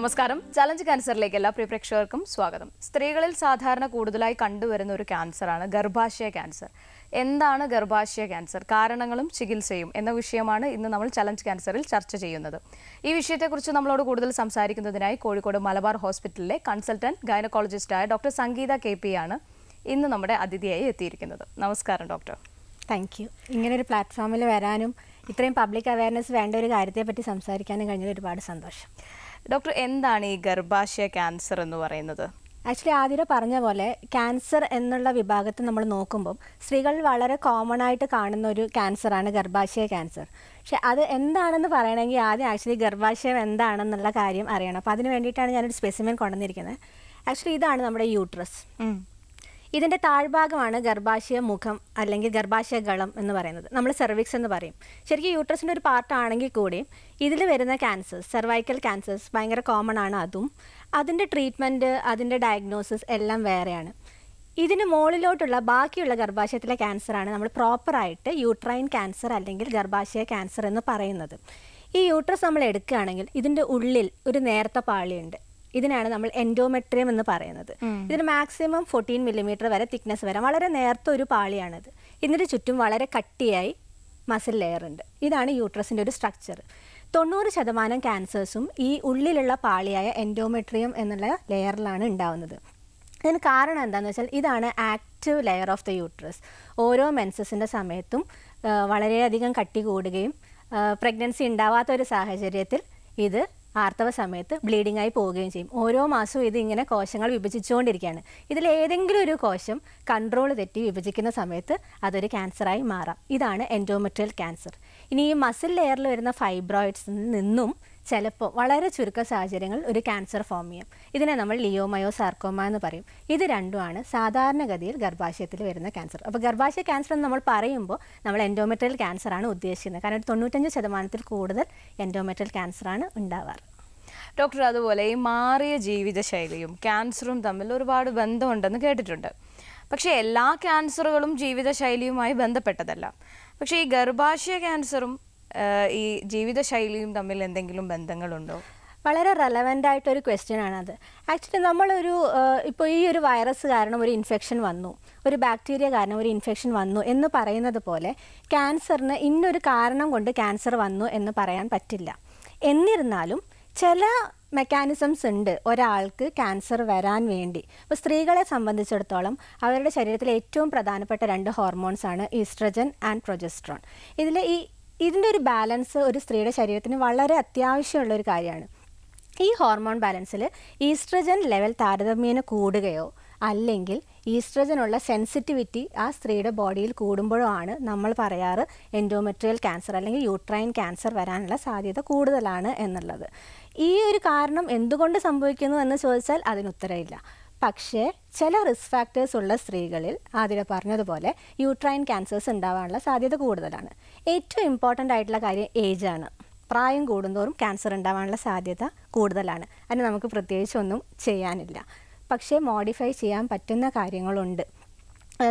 നമസ്കാരം ചലഞ്ച് ക്യാൻസറിലേക്ക് എല്ലാ പ്രിയപ്രേക്ഷകർക്കും സ്വാഗതം സ്ത്രീകളിൽ സാധാരണ കൂടുതലായി കണ്ടുവരുന്ന ഒരു ക്യാൻസറാണ് ഗർഭാശയ ക്യാൻസർ എന്താണ് ഗർഭാശയ ക്യാൻസർ കാരണങ്ങളും ചികിത്സയും എന്ന വിഷയമാണ് ഇന്ന് നമ്മൾ ചലഞ്ച് ക്യാൻസറിൽ ചർച്ച ചെയ്യുന്നത് ഈ വിഷയത്തെക്കുറിച്ച് നമ്മളോട് കൂടുതൽ സംസാരിക്കുന്നതിനായി കോഴിക്കോട് മലബാർ ഹോസ്പിറ്റലിലെ കൺസൾട്ടന്റ് ഗൈനക്കോളജിസ്റ്റായ ഡോക്ടർ സംഗീത കെ പി ആണ് ഇന്ന് നമ്മുടെ അതിഥിയായി എത്തിയിരിക്കുന്നത് നമസ്കാരം ഡോക്ടർ താങ്ക് യു ഇങ്ങനെ ഒരു പ്ലാറ്റ്ഫോമിൽ വരാനും ഇത്രയും പബ്ലിക് അവയർനെസ് വേണ്ട ഒരു കാര്യത്തെപ്പറ്റി സംസാരിക്കാനും കഴിഞ്ഞാൽ ഒരുപാട് സന്തോഷം ഡോക്ടർ എന്താണ് ഈ ഗർഭാശയ ക്യാൻസർ എന്ന് പറയുന്നത് ആക്ച്വലി ആതിര പറഞ്ഞ പോലെ ക്യാൻസർ എന്നുള്ള വിഭാഗത്തെ നമ്മൾ നോക്കുമ്പോൾ സ്ത്രീകൾ വളരെ കോമൺ ആയിട്ട് കാണുന്ന ഒരു ക്യാൻസറാണ് ഗർഭാശയ ക്യാൻസർ പക്ഷെ അത് എന്താണെന്ന് പറയണമെങ്കിൽ ആദ്യം ആക്ച്വലി ഗർഭാശയം എന്താണെന്നുള്ള കാര്യം അറിയണം അപ്പം അതിന് വേണ്ടിയിട്ടാണ് ഞാനൊരു സ്പെസിമെൻ കൊണ്ടുവന്നിരിക്കുന്നത് ആക്ച്വലി ഇതാണ് നമ്മുടെ യൂട്രസ് ഇതിൻ്റെ താഴ്ഭാഗമാണ് ഗർഭാശയ മുഖം അല്ലെങ്കിൽ ഗർഭാശയ ഗളം എന്ന് പറയുന്നത് നമ്മൾ സെർവിക്സ് എന്ന് പറയും ശരിക്കും യൂട്രസിൻ്റെ ഒരു പാർട്ട് കൂടി ഇതിൽ വരുന്ന ക്യാൻസേഴ്സ് സെർവൈക്കൽ ക്യാൻസേഴ്സ് ഭയങ്കര കോമൺ ആണ് അതും അതിൻ്റെ ട്രീറ്റ്മെൻറ്റ് അതിൻ്റെ ഡയഗ്നോസിസ് എല്ലാം വേറെയാണ് ഇതിന് മുകളിലോട്ടുള്ള ബാക്കിയുള്ള ഗർഭാശയത്തിലെ ക്യാൻസറാണ് നമ്മൾ പ്രോപ്പറായിട്ട് യൂട്രൈൻ ക്യാൻസർ അല്ലെങ്കിൽ ഗർഭാശയ ക്യാൻസർ എന്ന് പറയുന്നത് ഈ യൂട്രസ് നമ്മൾ എടുക്കുകയാണെങ്കിൽ ഇതിൻ്റെ ഉള്ളിൽ ഒരു നേരത്തെ പാളിയുണ്ട് ഇതിനാണ് നമ്മൾ എൻഡോമെട്രിയം എന്ന് പറയുന്നത് ഇതിന് മാക്സിമം ഫോർട്ടീൻ മില്ലിമീറ്റർ വരെ തിക്നെസ് വരാം വളരെ നേർത്ത ഒരു പാളിയാണിത് ഇതിൻ്റെ ചുറ്റും വളരെ കട്ടിയായി മസിൽ ലെയർ ഉണ്ട് ഇതാണ് യൂട്രസിൻ്റെ ഒരു സ്ട്രക്ചർ തൊണ്ണൂറ് ശതമാനം ക്യാൻസേഴ്സും ഈ ഉള്ളിലുള്ള പാളിയായ എൻഡോമെട്രിയം എന്നുള്ള ലെയറിലാണ് ഉണ്ടാവുന്നത് ഇതിന് കാരണം എന്താണെന്ന് വെച്ചാൽ ഇതാണ് active layer of the uterus ഓരോ മെൻസസിൻ്റെ സമയത്തും വളരെയധികം കട്ടി കൂടുകയും പ്രഗ്നൻസി ഉണ്ടാവാത്ത ഒരു സാഹചര്യത്തിൽ ഇത് ആർത്തവ സമയത്ത് ബ്ലീഡിംഗ് ആയി പോവുകയും ചെയ്യും ഓരോ മാസവും ഇത് ഇങ്ങനെ കോശങ്ങൾ വിഭജിച്ചുകൊണ്ടിരിക്കുകയാണ് ഇതിൽ ഏതെങ്കിലും ഒരു കോശം കൺട്രോൾ തെറ്റി വിഭജിക്കുന്ന സമയത്ത് അതൊരു ക്യാൻസറായി മാറാം ഇതാണ് എൻഡോമെട്രിയൽ ക്യാൻസർ ഇനി ഈ മസിൽ ലെയറിൽ വരുന്ന ഫൈബ്രോയിഡ്സിൽ നിന്നും ചിലപ്പോൾ വളരെ ചുരുക്ക സാഹചര്യങ്ങൾ ഒരു ക്യാൻസർ ഫോം ചെയ്യും ഇതിനെ നമ്മൾ ലിയോമയോ സാർക്കോമ എന്ന് പറയും ഇത് രണ്ടുമാണ് സാധാരണഗതിയിൽ ഗർഭാശയത്തിൽ വരുന്ന ക്യാൻസർ അപ്പോൾ ഗർഭാശയ ക്യാൻസർ എന്ന് നമ്മൾ പറയുമ്പോൾ നമ്മൾ എൻഡോമെട്രിയൽ ക്യാൻസറാണ് ഉദ്ദേശിക്കുന്നത് കാരണം തൊണ്ണൂറ്റഞ്ച് ശതമാനത്തിൽ കൂടുതൽ എൻഡോമെട്രിയൽ ക്യാൻസറാണ് ഉണ്ടാവാറ് ഡോക്ടർ അതുപോലെ ഈ മാറിയ ജീവിതശൈലിയും ക്യാൻസറും തമ്മിൽ ഒരുപാട് ബന്ധമുണ്ടെന്ന് കേട്ടിട്ടുണ്ട് പക്ഷേ എല്ലാ ക്യാൻസറുകളും ജീവിതശൈലിയുമായി ബന്ധപ്പെട്ടതല്ല പക്ഷേ ഈ ഗർഭാശയ ക്യാൻസറും ഈ ജീവിതശൈലിയും തമ്മിൽ എന്തെങ്കിലും ബന്ധങ്ങളുണ്ടോ വളരെ റെലവൻ്റ് ആയിട്ടൊരു ക്വസ്റ്റ്യൻ ആണത് ആക്ച്വലി നമ്മളൊരു ഇപ്പോൾ ഈ ഒരു വൈറസ് കാരണം ഒരു ഇൻഫെക്ഷൻ വന്നു ഒരു ബാക്ടീരിയ കാരണം ഒരു ഇൻഫെക്ഷൻ വന്നു എന്ന് പറയുന്നത് പോലെ ക്യാൻസറിന് ഇന്നൊരു കാരണം കൊണ്ട് ക്യാൻസർ വന്നു എന്ന് പറയാൻ പറ്റില്ല എന്നിരുന്നാലും ചില മെക്കാനിസംസ് ഉണ്ട് ഒരാൾക്ക് ക്യാൻസർ വരാൻ വേണ്ടി ഇപ്പോൾ സ്ത്രീകളെ സംബന്ധിച്ചിടത്തോളം അവരുടെ ശരീരത്തിലെ ഏറ്റവും പ്രധാനപ്പെട്ട രണ്ട് ഹോർമോൺസാണ് ഈസ്ട്രജൻ ആൻഡ് പ്രൊജസ്ട്രോൺ ഇതിൽ ഈ ഇതിൻ്റെ ഒരു ബാലൻസ് ഒരു സ്ത്രീയുടെ ശരീരത്തിന് വളരെ അത്യാവശ്യമുള്ള ഒരു കാര്യമാണ് ഈ ഹോർമോൺ ബാലൻസിൽ ഈസ്ട്രജൻ ലെവൽ താരതമ്യേന കൂടുകയോ അല്ലെങ്കിൽ ഈസ്ട്രജനുള്ള സെൻസിറ്റിവിറ്റി ആ സ്ത്രീയുടെ ബോഡിയിൽ കൂടുമ്പോഴോ ആണ് നമ്മൾ പറയാറ് എൻഡോമെട്രിയൽ ക്യാൻസർ അല്ലെങ്കിൽ യൂട്രൈൻ ക്യാൻസർ വരാനുള്ള സാധ്യത കൂടുതലാണ് എന്നുള്ളത് ഈ ഒരു കാരണം എന്തുകൊണ്ട് സംഭവിക്കുന്നു എന്ന് ചോദിച്ചാൽ അതിന് പക്ഷേ ചില റിസ്ക് ഫാക്ടേഴ്സ് ഉള്ള സ്ത്രീകളിൽ ആദ്യം പറഞ്ഞതുപോലെ യൂട്രൈൻ ക്യാൻസേഴ്സ് ഉണ്ടാവാനുള്ള സാധ്യത കൂടുതലാണ് ഏറ്റവും ഇമ്പോർട്ടൻ്റ് ആയിട്ടുള്ള കാര്യം ഏജാണ് പ്രായം കൂടുന്തോറും ക്യാൻസർ ഉണ്ടാവാനുള്ള സാധ്യത കൂടുതലാണ് അതിന് നമുക്ക് പ്രത്യേകിച്ചൊന്നും ചെയ്യാനില്ല പക്ഷേ മോഡിഫൈ ചെയ്യാൻ പറ്റുന്ന കാര്യങ്ങളുണ്ട്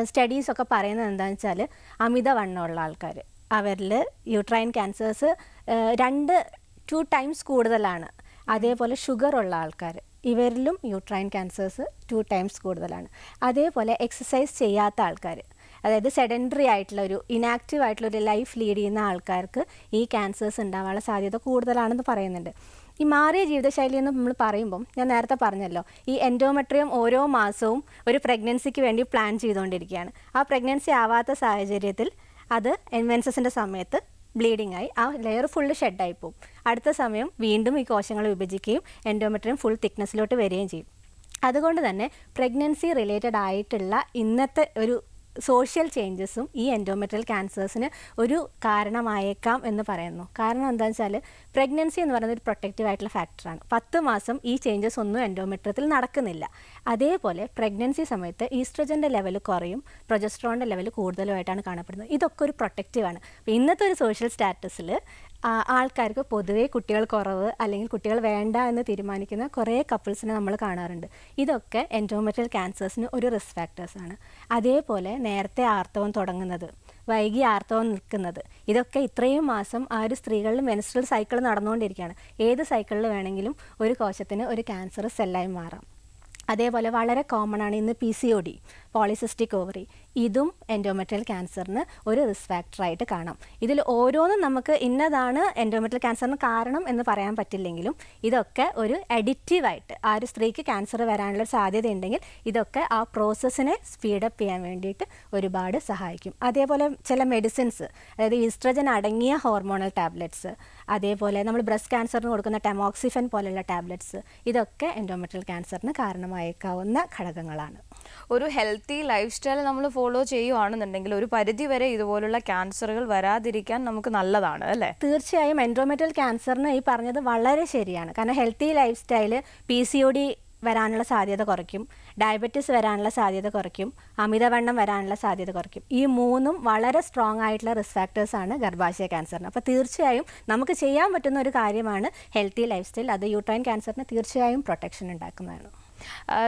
സ്റ്റഡീസൊക്കെ പറയുന്നത് എന്താണെന്ന് വെച്ചാൽ അമിതവണ്ണമുള്ള ആൾക്കാർ അവരിൽ യൂട്രൈൻ ക്യാൻസേഴ്സ് രണ്ട് ടു ടൈംസ് കൂടുതലാണ് അതേപോലെ ഷുഗർ ഉള്ള ആൾക്കാർ ഇവരിലും യൂട്രൈൻ ക്യാൻസേഴ്സ് ടു ടൈംസ് കൂടുതലാണ് അതേപോലെ എക്സസൈസ് ചെയ്യാത്ത ആൾക്കാർ അതായത് സെഡൻഡറി ആയിട്ടുള്ള ഒരു ഇനാക്റ്റീവ് ആയിട്ടുള്ള ഒരു ലൈഫ് ലീഡ് ചെയ്യുന്ന ആൾക്കാർക്ക് ഈ ക്യാൻസേഴ്സ് ഉണ്ടാവാനുള്ള സാധ്യത കൂടുതലാണെന്ന് പറയുന്നുണ്ട് ഈ മാറിയ ജീവിതശൈലി എന്ന് നമ്മൾ പറയുമ്പം ഞാൻ നേരത്തെ പറഞ്ഞല്ലോ ഈ എൻഡോമെട്രിയം ഓരോ മാസവും ഒരു പ്രഗ്നൻസിക്ക് വേണ്ടി പ്ലാൻ ചെയ്തുകൊണ്ടിരിക്കുകയാണ് ആ പ്രഗ്നൻസി ആവാത്ത സാഹചര്യത്തിൽ അത് എൻവെൻസസിൻ്റെ സമയത്ത് ബ്ലീഡിംഗ് ആയി ആ ലെയർ ഫുള്ള് ഷെഡായിപ്പോവും പോകും അടുത്ത സമയം വീണ്ടും ഈ കോശങ്ങൾ വിഭജിക്കുകയും എൻഡോമെട്രിയം ഫുൾ തിക്നെസ്സിലോട്ട് വരികയും ചെയ്യും അതുകൊണ്ട് തന്നെ പ്രഗ്നൻസി റിലേറ്റഡ് ആയിട്ടുള്ള ഇന്നത്തെ ഒരു സോഷ്യൽ ചേഞ്ചസും ഈ എൻഡോമെട്രിയൽ ക്യാൻസേഴ്സിന് ഒരു കാരണമായേക്കാം എന്ന് പറയുന്നു കാരണം എന്താണെന്ന് വെച്ചാൽ പ്രഗ്നൻസി എന്ന് പറയുന്നത് ഒരു പ്രൊട്ടക്റ്റീവ് ആയിട്ടുള്ള ഫാക്ടറാണ് പത്ത് മാസം ഈ ചേഞ്ചസ് ഒന്നും എൻഡോമെട്രിയത്തിൽ നടക്കുന്നില്ല അതേപോലെ പ്രഗ്നൻസി സമയത്ത് ഈസ്ട്രജൻ്റെ ലെവൽ കുറയും പ്രൊജസ്ട്രോണിൻ്റെ ലെവൽ കൂടുതലുമായിട്ടാണ് കാണപ്പെടുന്നത് ഇതൊക്കെ ഒരു പ്രൊട്ടക്റ്റീവാണ് ഇന്നത്തെ ഒരു സോഷ്യൽ സ്റ്റാറ്റസിൽ ആൾക്കാർക്ക് പൊതുവേ കുട്ടികൾ കുറവ് അല്ലെങ്കിൽ കുട്ടികൾ വേണ്ട എന്ന് തീരുമാനിക്കുന്ന കുറേ കപ്പിൾസിനെ നമ്മൾ കാണാറുണ്ട് ഇതൊക്കെ എൻഡോമെറ്റൽ ക്യാൻസേഴ്സിന് ഒരു റിസ്ക് ഫാക്ടേഴ്സാണ് അതേപോലെ നേരത്തെ ആർത്തവം തുടങ്ങുന്നത് വൈകി ആർത്തവം നിൽക്കുന്നത് ഇതൊക്കെ ഇത്രയും മാസം ആ ഒരു സ്ത്രീകളിൽ മെൻസ്ട്രൽ സൈക്കിൾ നടന്നുകൊണ്ടിരിക്കുകയാണ് ഏത് സൈക്കിളിൽ വേണമെങ്കിലും ഒരു കോശത്തിന് ഒരു ക്യാൻസർ സെല്ലായി മാറാം അതേപോലെ വളരെ കോമൺ ആണ് ഇന്ന് P C O D polycystic ovary ഇതും എൻഡോമെറ്റൽ ക്യാൻസറിന് ഒരു റിസ്ക് ഫാക്ടറായിട്ട് കാണാം ഇതിൽ ഓരോന്നും നമുക്ക് ഇന്നതാണ് എൻഡോമെറ്റൽ ക്യാൻസറിന് കാരണം എന്ന് പറയാൻ പറ്റില്ലെങ്കിലും ഇതൊക്കെ ഒരു എഡിറ്റീവായിട്ട് ആ ഒരു സ്ത്രീക്ക് ക്യാൻസർ വരാനുള്ള സാധ്യത ഉണ്ടെങ്കിൽ ഇതൊക്കെ ആ പ്രോസസ്സിനെ സ്പീഡപ്പ് ചെയ്യാൻ വേണ്ടിയിട്ട് ഒരുപാട് സഹായിക്കും അതേപോലെ ചില മെഡിസിൻസ് അതായത് ഈസ്ട്രജൻ അടങ്ങിയ ഹോർമോണൽ ടാബ്ലറ്റ്സ് അതേപോലെ നമ്മൾ ബ്രസ്റ്റ് ക്യാൻസറിന് കൊടുക്കുന്ന ടെമോക്സിഫൻ പോലെയുള്ള ടാബ്ലറ്റ്സ് ഇതൊക്കെ എൻഡോമെറ്റൽ ക്യാൻസറിന് കാരണമായേക്കാവുന്ന ഘടകങ്ങളാണ് ഒരു ഹെൽത്തി ലൈഫ് സ്റ്റൈൽ നമ്മൾ ഫോളോ ചെയ്യുകയാണെന്നുണ്ടെങ്കിൽ ഒരു പരിധി വരെ ഇതുപോലുള്ള ക്യാൻസറുകൾ വരാതിരിക്കാൻ നമുക്ക് നല്ലതാണ് അല്ലേ തീർച്ചയായും എൻഡ്രോമെറ്റൽ ക്യാൻസറിന് ഈ പറഞ്ഞത് വളരെ ശരിയാണ് കാരണം healthy lifestyle P C O D വരാനുള്ള സാധ്യത കുറയ്ക്കും ഡയബറ്റിസ് വരാനുള്ള സാധ്യത കുറയ്ക്കും അമിതവണ്ണം വരാനുള്ള സാധ്യത കുറയ്ക്കും ഈ മൂന്നും വളരെ സ്ട്രോങ് ആയിട്ടുള്ള റിസ്ക് ഫാക്ടേഴ്സാണ് ഗർഭാശയ ക്യാൻസറിന് അപ്പോൾ തീർച്ചയായും നമുക്ക് ചെയ്യാൻ പറ്റുന്ന ഒരു കാര്യമാണ് ഹെൽത്തി ലൈഫ് സ്റ്റൈൽ അത് യൂട്രൈൻ ക്യാൻസറിന് തീർച്ചയായും പ്രൊട്ടക്ഷൻ ഉണ്ടാക്കുന്നതാണ്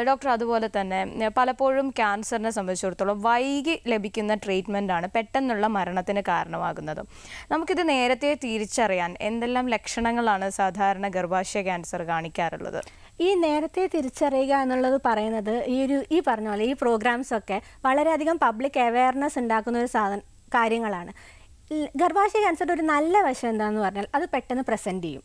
ഡോക്ടർ അതുപോലെ തന്നെ പലപ്പോഴും ക്യാൻസറിനെ സംബന്ധിച്ചിടത്തോളം വൈകി ലഭിക്കുന്ന ട്രീറ്റ്മെൻ്റ് ആണ് പെട്ടെന്നുള്ള മരണത്തിന് കാരണമാകുന്നത് നമുക്കിത് നേരത്തെ തിരിച്ചറിയാൻ എന്തെല്ലാം ലക്ഷണങ്ങളാണ് സാധാരണ ഗർഭാശയ ക്യാൻസർ കാണിക്കാറുള്ളത് ഈ നേരത്തെ തിരിച്ചറിയുക എന്നുള്ളത് പറയുന്നത് ഈ ഒരു ഈ പറഞ്ഞ പോലെ ഈ പ്രോഗ്രാംസൊക്കെ വളരെയധികം പബ്ലിക് അവയർനെസ് ഉണ്ടാക്കുന്ന ഒരു സാധന കാര്യങ്ങളാണ് ഗർഭാശയ ക്യാൻസറിൻ്റെ ഒരു നല്ല വശം എന്താണെന്ന് പറഞ്ഞാൽ അത് പെട്ടെന്ന് പ്രസൻറ്റ് ചെയ്യും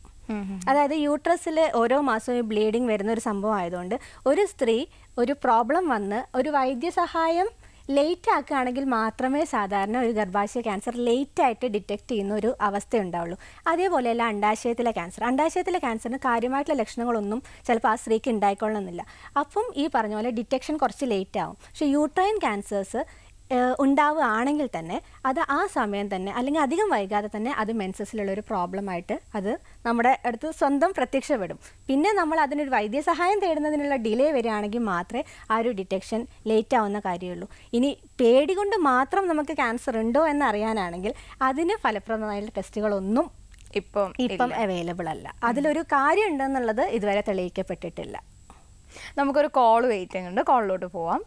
അതായത് യൂട്രസിൽ ഓരോ മാസവും ബ്ലീഡിങ് വരുന്ന ഒരു സംഭവം ആയതുകൊണ്ട് ഒരു സ്ത്രീ ഒരു പ്രോബ്ലം വന്ന് ഒരു വൈദ്യസഹായം ലേറ്റ് ആക്കുകയാണെങ്കിൽ മാത്രമേ സാധാരണ ഒരു ഗർഭാശയ ക്യാൻസർ ലേറ്റ് ആയിട്ട് ഡിറ്റക്ട് ചെയ്യുന്ന ഒരു അവസ്ഥ ഉണ്ടാവുള്ളൂ അതേപോലെയല്ല അണ്ടാശയത്തിലെ ക്യാൻസർ അണ്ടാശയത്തിലെ ക്യാൻസറിന് കാര്യമായിട്ടുള്ള ലക്ഷണങ്ങളൊന്നും ചിലപ്പോൾ ആ സ്ത്രീക്ക് ഉണ്ടായിക്കൊള്ളണമെന്നില്ല അപ്പം ഈ പറഞ്ഞ പോലെ ഡിറ്റക്ഷൻ കുറച്ച് ലേറ്റ് ആവും പക്ഷേ യൂട്രൈൻ ക്യാൻസേഴ്സ് ഉണ്ടാവുകയാണെങ്കിൽ തന്നെ അത് ആ സമയം തന്നെ അല്ലെങ്കിൽ അധികം വൈകാതെ തന്നെ അത് മെൻസസിലുള്ള ഒരു പ്രോബ്ലമായിട്ട് അത് നമ്മുടെ അടുത്ത് സ്വന്തം പ്രത്യക്ഷപ്പെടും പിന്നെ നമ്മൾ അതിനൊരു വൈദ്യസഹായം തേടുന്നതിനുള്ള ഡിലേ വരികയാണെങ്കിൽ മാത്രമേ ആ ഒരു ഡിറ്റക്ഷൻ ലേറ്റ് ആവുന്ന കാര്യമുള്ളൂ ഇനി പേടി കൊണ്ട് മാത്രം നമുക്ക് ക്യാൻസർ ഉണ്ടോ എന്ന് അറിയാനാണെങ്കിൽ അതിന് ഫലപ്രദമായുള്ള ടെസ്റ്റുകളൊന്നും ഇപ്പം ഇപ്പം അവൈലബിൾ അല്ല അതിലൊരു കാര്യം ഉണ്ടെന്നുള്ളത് ഇതുവരെ തെളിയിക്കപ്പെട്ടിട്ടില്ല നമുക്കൊരു കോൾ വെയിറ്റിംഗ് ഉണ്ട് കോളിലോട്ട് പോവാം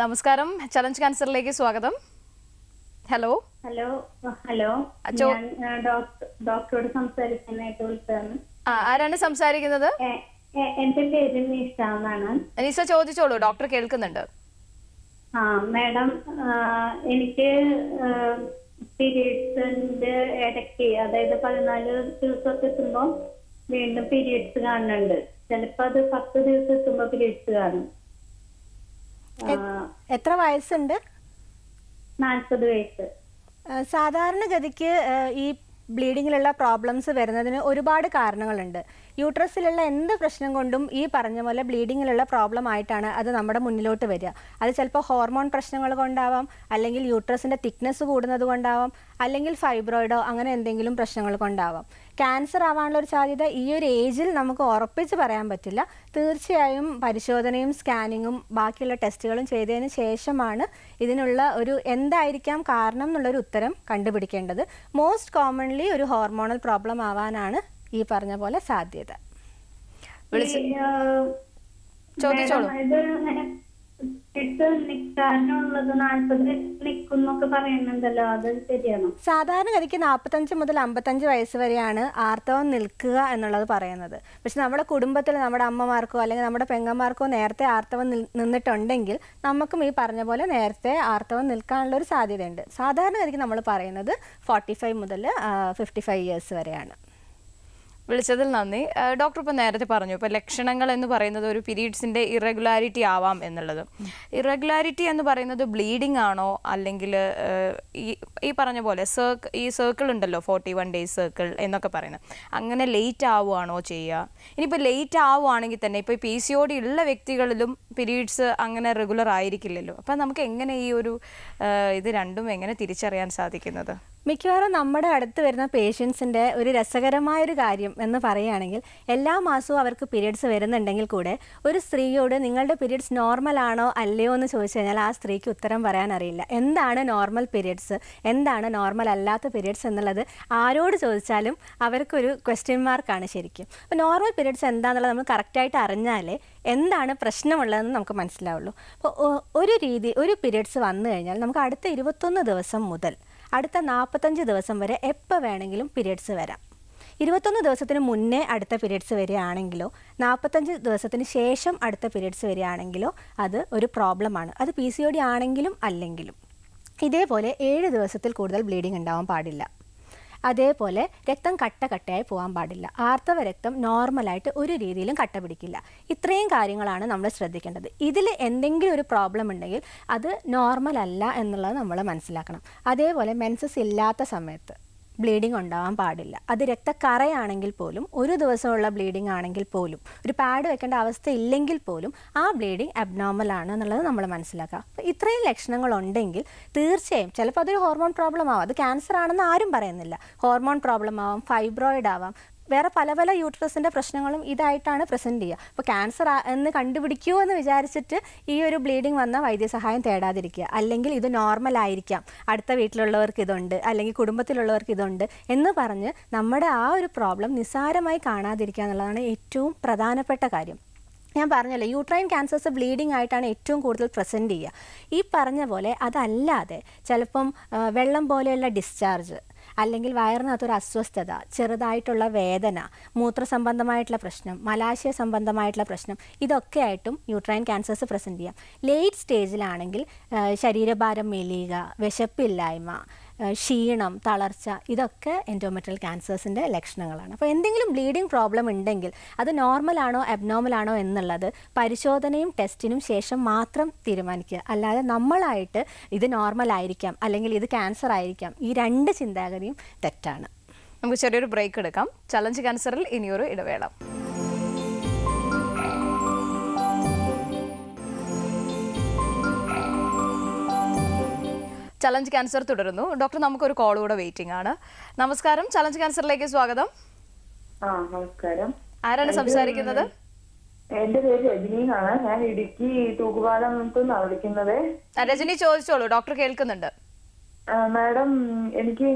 നമസ്കാരം ചലഞ്ച് കാൻസറിലേക്ക് സ്വാഗതം ഹലോ ഹലോ ഹലോ ഡോക്ടറോട് സംസാരിക്കാനായിട്ട് ആരാണ് സംസാരിക്കുന്നത് എന്റെ പേര് നിഷ എന്നാണ് നിഷ ചോദിച്ചോളൂ ഡോക്ടർ കേൾക്കുന്നുണ്ട് ആ മാഡം എനിക്ക് പീരീഡ്സിന്റെ ഇടയ്ക്ക് അതായത് പതിനാല് ദിവസമൊക്കെ എത്തുമ്പോൾ വീണ്ടും പീരീഡ്സ് കാണുന്നുണ്ട് ചിലപ്പോ അത് പത്ത് ദിവസം എത്തുമ്പോ പീരീഡ്സ് കാണും എത്ര വയസ്സുണ്ട് വയസ്സ് സാധാരണഗതിക്ക് ഈ ബ്ലീഡിങ്ങിലുള്ള പ്രോബ്ലംസ് വരുന്നതിന് ഒരുപാട് കാരണങ്ങളുണ്ട് യൂട്രസിലുള്ള എന്ത് പ്രശ്നം കൊണ്ടും ഈ പറഞ്ഞ പോലെ ബ്ലീഡിങ്ങിലുള്ള പ്രോബ്ലം ആയിട്ടാണ് അത് നമ്മുടെ മുന്നിലോട്ട് വരിക അത് ചിലപ്പോൾ ഹോർമോൺ പ്രശ്നങ്ങൾ കൊണ്ടാവാം അല്ലെങ്കിൽ യൂട്രസിൻ്റെ തിക്നെസ് കൂടുന്നത് കൊണ്ടാവാം അല്ലെങ്കിൽ ഫൈബ്രോയിഡോ അങ്ങനെ എന്തെങ്കിലും പ്രശ്നങ്ങൾ കൊണ്ടാവാം ക്യാൻസർ ആവാനുള്ള ഒരു സാധ്യത ഈ ഒരു ഏജിൽ നമുക്ക് ഉറപ്പിച്ച് പറയാൻ പറ്റില്ല തീർച്ചയായും പരിശോധനയും സ്കാനിങ്ങും ബാക്കിയുള്ള ടെസ്റ്റുകളും ചെയ്തതിന് ശേഷമാണ് ഇതിനുള്ള ഒരു എന്തായിരിക്കാം കാരണം എന്നുള്ളൊരു ഉത്തരം കണ്ടുപിടിക്കേണ്ടത് മോസ്റ്റ് കോമൺലി ഒരു ഹോർമോണൽ പ്രോബ്ലം ആവാനാണ് ഈ പറഞ്ഞ പോലെ സാധ്യത ചോദിച്ചോളൂ ഗതിക്ക് നാൽപ്പത്തഞ്ച് മുതൽ അമ്പത്തഞ്ച് വയസ്സ് വരെയാണ് ആർത്തവം നിൽക്കുക എന്നുള്ളത് പറയുന്നത് പക്ഷെ നമ്മുടെ കുടുംബത്തിൽ നമ്മുടെ അമ്മമാർക്കോ അല്ലെങ്കിൽ നമ്മുടെ പെങ്ങന്മാർക്കോ നേരത്തെ ആർത്തവം നിന്നിട്ടുണ്ടെങ്കിൽ നമുക്കും ഈ പറഞ്ഞ പോലെ നേരത്തെ ആർത്തവം നിൽക്കാനുള്ള ഒരു സാധ്യതയുണ്ട് ഗതിക്ക് നമ്മൾ പറയുന്നത് ഫോർട്ടി ഫൈവ് മുതൽ ഫിഫ്റ്റി ഫൈവ് ഇയേഴ്സ് വരെയാണ് വിളിച്ചതിൽ നന്ദി ഡോക്ടർ ഇപ്പോൾ നേരത്തെ പറഞ്ഞു ഇപ്പോൾ ലക്ഷണങ്ങൾ എന്ന് പറയുന്നത് ഒരു പീരീഡ്സിൻ്റെ ഇറഗുലാരിറ്റി ആവാം എന്നുള്ളത് ഇറഗുലാരിറ്റി എന്ന് പറയുന്നത് ബ്ലീഡിംഗ് ആണോ അല്ലെങ്കിൽ ഈ പറഞ്ഞ പോലെ സർക്ക് ഈ സർക്കിൾ ഉണ്ടല്ലോ ഫോർട്ടി വൺ ഡേയ്സ് സർക്കിൾ എന്നൊക്കെ പറയുന്നത് അങ്ങനെ ലേറ്റ് ആവുകയാണോ ചെയ്യുക ഇനിയിപ്പോൾ ലേറ്റ് ആവുകയാണെങ്കിൽ തന്നെ ഇപ്പോൾ പി സി ഒ ഡി ഉള്ള വ്യക്തികളിലും പീരീഡ്സ് അങ്ങനെ റെഗുലർ ആയിരിക്കില്ലല്ലോ അപ്പോൾ നമുക്ക് എങ്ങനെ ഈ ഒരു ഇത് രണ്ടും എങ്ങനെ തിരിച്ചറിയാൻ സാധിക്കുന്നത് മിക്കവാറും നമ്മുടെ അടുത്ത് വരുന്ന പേഷ്യൻസിൻ്റെ ഒരു രസകരമായൊരു കാര്യം എന്ന് പറയുകയാണെങ്കിൽ എല്ലാ മാസവും അവർക്ക് പീരിയഡ്സ് വരുന്നുണ്ടെങ്കിൽ കൂടെ ഒരു സ്ത്രീയോട് നിങ്ങളുടെ പീരിയഡ്സ് നോർമൽ ആണോ അല്ലയോ എന്ന് ചോദിച്ചു കഴിഞ്ഞാൽ ആ സ്ത്രീക്ക് ഉത്തരം പറയാൻ അറിയില്ല എന്താണ് നോർമൽ പീരിയഡ്സ് എന്താണ് നോർമൽ അല്ലാത്ത പീരിയഡ്സ് എന്നുള്ളത് ആരോട് ചോദിച്ചാലും അവർക്കൊരു ക്വസ്റ്റ്യൻ മാർക്കാണ് ശരിക്കും അപ്പോൾ നോർമൽ പീരിയഡ്സ് എന്താണെന്നുള്ളത് നമ്മൾ കറക്റ്റായിട്ട് അറിഞ്ഞാലേ എന്താണ് പ്രശ്നമുള്ളതെന്ന് നമുക്ക് മനസ്സിലാവുള്ളൂ അപ്പോൾ ഒരു രീതി ഒരു പീരിയഡ്സ് വന്നു കഴിഞ്ഞാൽ നമുക്ക് അടുത്ത ഇരുപത്തൊന്ന് ദിവസം മുതൽ അടുത്ത നാൽപ്പത്തഞ്ച് ദിവസം വരെ എപ്പോൾ വേണമെങ്കിലും പീരിയഡ്സ് വരാം ഇരുപത്തൊന്ന് ദിവസത്തിന് മുന്നേ അടുത്ത പീരിയഡ്സ് വരികയാണെങ്കിലോ നാൽപ്പത്തഞ്ച് ദിവസത്തിന് ശേഷം അടുത്ത പീരിയഡ്സ് വരികയാണെങ്കിലോ അത് ഒരു പ്രോബ്ലമാണ് അത് പി സി ഒ ഡി ആണെങ്കിലും അല്ലെങ്കിലും ഇതേപോലെ ഏഴ് ദിവസത്തിൽ കൂടുതൽ ബ്ലീഡിംഗ് ഉണ്ടാവാൻ പാടില്ല അതേപോലെ രക്തം കട്ട കട്ടയായി പോകാൻ പാടില്ല ആർത്തവ രക്തം നോർമലായിട്ട് ഒരു രീതിയിലും കട്ട പിടിക്കില്ല ഇത്രയും കാര്യങ്ങളാണ് നമ്മൾ ശ്രദ്ധിക്കേണ്ടത് ഇതിൽ എന്തെങ്കിലും ഒരു പ്രോബ്ലം ഉണ്ടെങ്കിൽ അത് നോർമൽ അല്ല എന്നുള്ളത് നമ്മൾ മനസ്സിലാക്കണം അതേപോലെ മെൻസസ് ഇല്ലാത്ത സമയത്ത് ബ്ലീഡിംഗ് ഉണ്ടാവാൻ പാടില്ല അത് രക്തക്കറയാണെങ്കിൽ പോലും ഒരു ദിവസമുള്ള ബ്ലീഡിംഗ് ആണെങ്കിൽ പോലും ഒരു പാഡ് വെക്കേണ്ട അവസ്ഥ ഇല്ലെങ്കിൽ പോലും ആ ബ്ലീഡിംഗ് അബ്നോർമൽ ആണ് എന്നുള്ളത് നമ്മൾ മനസ്സിലാക്കുക അപ്പോൾ ഇത്രയും ലക്ഷണങ്ങളുണ്ടെങ്കിൽ തീർച്ചയായും ചിലപ്പോൾ അതൊരു ഹോർമോൺ പ്രോബ്ലം ആവാം അത് ക്യാൻസർ ആണെന്ന് ആരും പറയുന്നില്ല ഹോർമോൺ പ്രോബ്ലം ആവാം ഫൈബ്രോയിഡ് ആവാം വേറെ പല പല യൂട്രസിൻ്റെ പ്രശ്നങ്ങളും ഇതായിട്ടാണ് പ്രസൻറ്റ് ചെയ്യുക അപ്പോൾ ക്യാൻസർ എന്ന് കണ്ടുപിടിക്കൂ എന്ന് വിചാരിച്ചിട്ട് ഈ ഒരു ബ്ലീഡിങ് വന്ന വൈദ്യസഹായം തേടാതിരിക്കുക അല്ലെങ്കിൽ ഇത് നോർമൽ ആയിരിക്കാം അടുത്ത വീട്ടിലുള്ളവർക്ക് ഇതുണ്ട് അല്ലെങ്കിൽ കുടുംബത്തിലുള്ളവർക്ക് ഇതുണ്ട് എന്ന് പറഞ്ഞ് നമ്മുടെ ആ ഒരു പ്രോബ്ലം നിസ്സാരമായി കാണാതിരിക്കുക എന്നുള്ളതാണ് ഏറ്റവും പ്രധാനപ്പെട്ട കാര്യം ഞാൻ പറഞ്ഞല്ലോ യൂട്രൈൻ ക്യാൻസേഴ്സ് ബ്ലീഡിംഗ് ആയിട്ടാണ് ഏറ്റവും കൂടുതൽ പ്രസൻറ്റ് ചെയ്യുക ഈ പറഞ്ഞ പോലെ അതല്ലാതെ ചിലപ്പം വെള്ളം പോലെയുള്ള ഡിസ്ചാർജ് അല്ലെങ്കിൽ വയറിനകത്തൊരു അസ്വസ്ഥത ചെറുതായിട്ടുള്ള വേദന മൂത്രസംബന്ധമായിട്ടുള്ള പ്രശ്നം മലാശയ സംബന്ധമായിട്ടുള്ള പ്രശ്നം ഇതൊക്കെ ആയിട്ടും യൂട്രൈൻ ക്യാൻസേഴ്സ് പ്രസൻറ്റ് ചെയ്യാം ലേറ്റ് സ്റ്റേജിലാണെങ്കിൽ ശരീരഭാരം മെലിയുക വിശപ്പില്ലായ്മ ക്ഷീണം തളർച്ച ഇതൊക്കെ എൻഡോമെട്രിയൽ ക്യാൻസേഴ്സിൻ്റെ ലക്ഷണങ്ങളാണ് അപ്പോൾ എന്തെങ്കിലും ബ്ലീഡിംഗ് പ്രോബ്ലം ഉണ്ടെങ്കിൽ അത് നോർമലാണോ അബ്നോർമലാണോ എന്നുള്ളത് പരിശോധനയും ടെസ്റ്റിനും ശേഷം മാത്രം തീരുമാനിക്കുക അല്ലാതെ നമ്മളായിട്ട് ഇത് നോർമൽ ആയിരിക്കാം അല്ലെങ്കിൽ ഇത് ക്യാൻസർ ആയിരിക്കാം ഈ രണ്ട് ചിന്താഗതിയും തെറ്റാണ് നമുക്ക് ചെറിയൊരു ബ്രേക്ക് എടുക്കാം ചലഞ്ച് ക്യാൻസറിൽ ഇനിയൊരു ഇടവേള ചലഞ്ച് ക്യാൻസർ തുടരുന്നു ഡോക്ടർ നമുക്കൊരു കോൾ കൂടെ വെയിറ്റിംഗ് ആണ് നമസ്കാരം ചലഞ്ച് ക്യാൻസറിലേക്ക് സ്വാഗതം നമസ്കാരം ആരാണ് സംസാരിക്കുന്നത് എന്റെ പേര് രജനി ആണ് ഞാൻ ഇടുക്കി തൂക്കുപാലം വിളിക്കുന്നത് രജനി ചോദിച്ചോളൂ ഡോക്ടർ കേൾക്കുന്നുണ്ട് മാഡം എനിക്ക്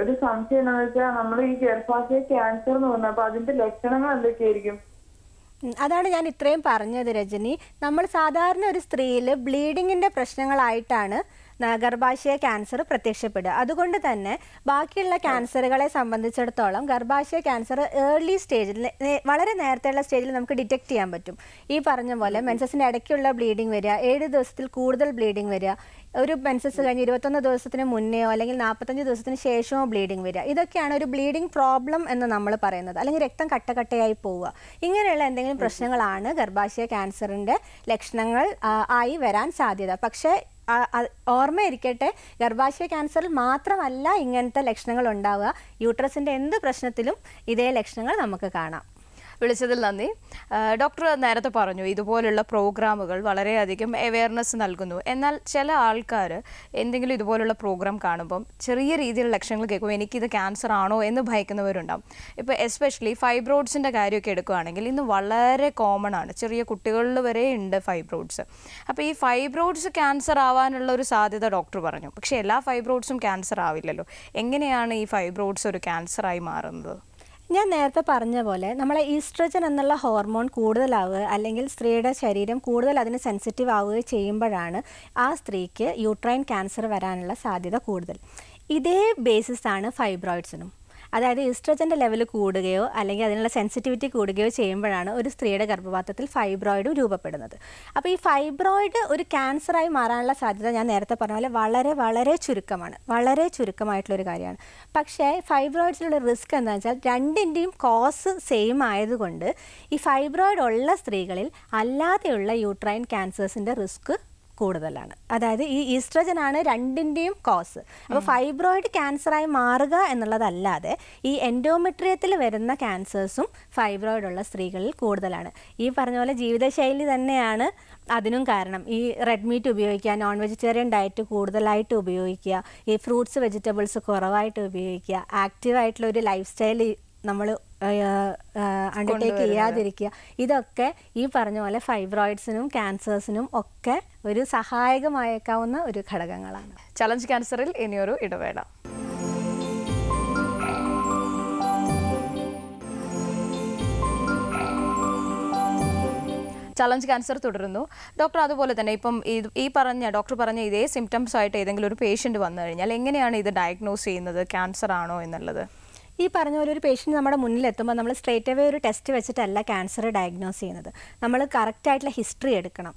ഒരു സംശയം എന്താണെന്ന് വെച്ചാൽ നമ്മൾ ഈ ഗർഭാശയ ക്യാൻസർ എന്ന് പറഞ്ഞപ്പോ അതിന്റെ ലക്ഷണങ്ങൾ എന്തൊക്കെയായിരിക്കും അതാണ് ഞാൻ ഇത്രയും പറഞ്ഞത് രജനി നമ്മൾ സാധാരണ ഒരു സ്ത്രീയിൽ ബ്ലീഡിങ്ങിൻ്റെ പ്രശ്നങ്ങളായിട്ടാണ് ഗർഭാശയ ക്യാൻസർ പ്രത്യക്ഷപ്പെടുക അതുകൊണ്ട് തന്നെ ബാക്കിയുള്ള ക്യാൻസറുകളെ സംബന്ധിച്ചിടത്തോളം ഗർഭാശയ ക്യാൻസർ ഏർലി സ്റ്റേജിൽ വളരെ നേരത്തെയുള്ള സ്റ്റേജിൽ നമുക്ക് ഡിറ്റക്ട് ചെയ്യാൻ പറ്റും ഈ പറഞ്ഞ പോലെ മെൻസസിൻ്റെ ഇടയ്ക്കുള്ള ബ്ലീഡിങ് വരിക ഏഴ് ദിവസത്തിൽ കൂടുതൽ ബ്ലീഡിങ് വരിക ഒരു മെൻസസ് കഴിഞ്ഞ് ഇരുപത്തൊന്ന് ദിവസത്തിന് മുന്നെയോ അല്ലെങ്കിൽ നാൽപ്പത്തഞ്ച് ദിവസത്തിന് ശേഷമോ ബ്ലീഡിങ് വരിക ഇതൊക്കെയാണ് ഒരു ബ്ലീഡിങ് പ്രോബ്ലം എന്ന് നമ്മൾ പറയുന്നത് അല്ലെങ്കിൽ രക്തം കട്ടകട്ടയായി പോവുക ഇങ്ങനെയുള്ള എന്തെങ്കിലും പ്രശ്നങ്ങളാണ് ഗർഭാശയ ക്യാൻസറിൻ്റെ ലക്ഷണങ്ങൾ ആയി വരാൻ സാധ്യത പക്ഷേ ഓർമ്മയിരിക്കട്ടെ ഗർഭാശയ ക്യാൻസറിൽ മാത്രമല്ല ഇങ്ങനത്തെ ലക്ഷണങ്ങൾ ഉണ്ടാവുക യൂട്രസിൻ്റെ എന്ത് പ്രശ്നത്തിലും ഇതേ ലക്ഷണങ്ങൾ നമുക്ക് കാണാം വിളിച്ചതിൽ നന്ദി ഡോക്ടർ നേരത്തെ പറഞ്ഞു ഇതുപോലുള്ള പ്രോഗ്രാമുകൾ വളരെയധികം അവെയർനെസ് നൽകുന്നു എന്നാൽ ചില ആൾക്കാർ എന്തെങ്കിലും ഇതുപോലുള്ള പ്രോഗ്രാം കാണുമ്പം ചെറിയ രീതിയിലുള്ള ലക്ഷണങ്ങൾ കേൾക്കും എനിക്കിത് ക്യാൻസർ ആണോ എന്ന് ഭയക്കുന്നവരുണ്ടാവും ഇപ്പോൾ എസ്പെഷ്യലി ഫൈബ്രോഡ്സിൻ്റെ കാര്യമൊക്കെ എടുക്കുകയാണെങ്കിൽ ഇന്ന് വളരെ കോമൺ ആണ് ചെറിയ കുട്ടികളിൽ വരെ ഉണ്ട് ഫൈബ്രോയിഡ്സ് അപ്പോൾ ഈ ഫൈബ്രോയിഡ്സ് ക്യാൻസർ ആവാനുള്ള ഒരു സാധ്യത ഡോക്ടർ പറഞ്ഞു പക്ഷേ എല്ലാ ഫൈബ്രോയിഡ്സും ക്യാൻസർ ആവില്ലല്ലോ എങ്ങനെയാണ് ഈ ഫൈബ്രോയിഡ്സ് ഒരു ക്യാൻസറായി മാറുന്നത് ഞാൻ നേരത്തെ പറഞ്ഞ പോലെ നമ്മളെ ഈസ്ട്രജൻ എന്നുള്ള ഹോർമോൺ കൂടുതലാവുക അല്ലെങ്കിൽ സ്ത്രീയുടെ ശരീരം കൂടുതൽ അതിന് സെൻസിറ്റീവ് ആവുക ചെയ്യുമ്പോഴാണ് ആ സ്ത്രീക്ക് യൂട്രൈൻ ക്യാൻസർ വരാനുള്ള സാധ്യത കൂടുതൽ ഇതേ ബേസിസാണ് ഫൈബ്രോയിഡ്സിനും അതായത് ഈസ്ട്രജൻ്റെ ലെവൽ കൂടുകയോ അല്ലെങ്കിൽ അതിനുള്ള സെൻസിറ്റിവിറ്റി കൂടുകയോ ചെയ്യുമ്പോഴാണ് ഒരു സ്ത്രീയുടെ ഗർഭപാത്രത്തിൽ ഫൈബ്രോയിഡ് രൂപപ്പെടുന്നത് അപ്പോൾ ഈ ഫൈബ്രോയിഡ് ഒരു ക്യാൻസറായി മാറാനുള്ള സാധ്യത ഞാൻ നേരത്തെ പറഞ്ഞ പോലെ വളരെ വളരെ ചുരുക്കമാണ് വളരെ ചുരുക്കമായിട്ടുള്ളൊരു കാര്യമാണ് പക്ഷേ ഫൈബ്രോയിഡ്സിലുള്ള റിസ്ക് എന്താണെന്ന് വെച്ചാൽ രണ്ടിൻ്റെയും കോസ് സെയിം ആയതുകൊണ്ട് ഈ ഫൈബ്രോയിഡ് ഉള്ള സ്ത്രീകളിൽ അല്ലാതെയുള്ള യൂട്രൈൻ ക്യാൻസേഴ്സിൻ്റെ റിസ്ക് കൂടുതലാണ് അതായത് ഈ ഈസ്ട്രജൻ ആണ് രണ്ടിൻ്റെയും കോസ് അപ്പോൾ ഫൈബ്രോയിഡ് ക്യാൻസറായി മാറുക എന്നുള്ളതല്ലാതെ ഈ എൻഡോമെട്രിയത്തിൽ വരുന്ന ക്യാൻസേഴ്സും ഫൈബ്രോയിഡ് ഉള്ള സ്ത്രീകളിൽ കൂടുതലാണ് ഈ പറഞ്ഞ പോലെ ജീവിതശൈലി തന്നെയാണ് അതിനും കാരണം ഈ റെഡ് മീറ്റ് ഉപയോഗിക്കുക നോൺ വെജിറ്റേറിയൻ ഡയറ്റ് കൂടുതലായിട്ട് ഉപയോഗിക്കുക ഈ ഫ്രൂട്ട്സ് വെജിറ്റബിൾസ് കുറവായിട്ട് ഉപയോഗിക്കുക ആക്റ്റീവായിട്ടുള്ള ഒരു ലൈഫ് സ്റ്റൈൽ നമ്മൾ അണ്ടർടേക്ക് ചെയ്യാതിരിക്കുക ഇതൊക്കെ ഈ പറഞ്ഞ പോലെ ഫൈബ്രോയിഡ്സിനും ക്യാൻസേഴ്സിനും ഒക്കെ ഒരു സഹായകമായേക്കാവുന്ന ഒരു ഘടകങ്ങളാണ് ചലഞ്ച് ക്യാൻസറിൽ ഇനിയൊരു ഇടവേള ചലഞ്ച് ക്യാൻസർ തുടരുന്നു ഡോക്ടർ അതുപോലെ തന്നെ ഇപ്പം ഇത് ഈ പറഞ്ഞ ഡോക്ടർ പറഞ്ഞ ഇതേ സിംറ്റംസ് ആയിട്ട് ഏതെങ്കിലും ഒരു പേഷ്യൻറ്റ് വന്നു കഴിഞ്ഞാൽ എങ്ങനെയാണ് ഇത് ഡയഗ്നോസ് ചെയ്യുന്നത് ക്യാൻസർ ആണോ എന്നുള്ളത് ഈ പറഞ്ഞ പോലെ ഒരു പേഷ്യൻറ്റ് നമ്മുടെ മുന്നിൽ എത്തുമ്പോൾ നമ്മൾ സ്ട്രേറ്റ് അവേ ഒരു ടെസ്റ്റ് വെച്ചിട്ടല്ല ക്യാൻസർ ഡയഗ്നോസ് ചെയ്യുന്നത് നമ്മൾ കറക്റ്റായിട്ടുള്ള ഹിസ്റ്ററി എടുക്കണം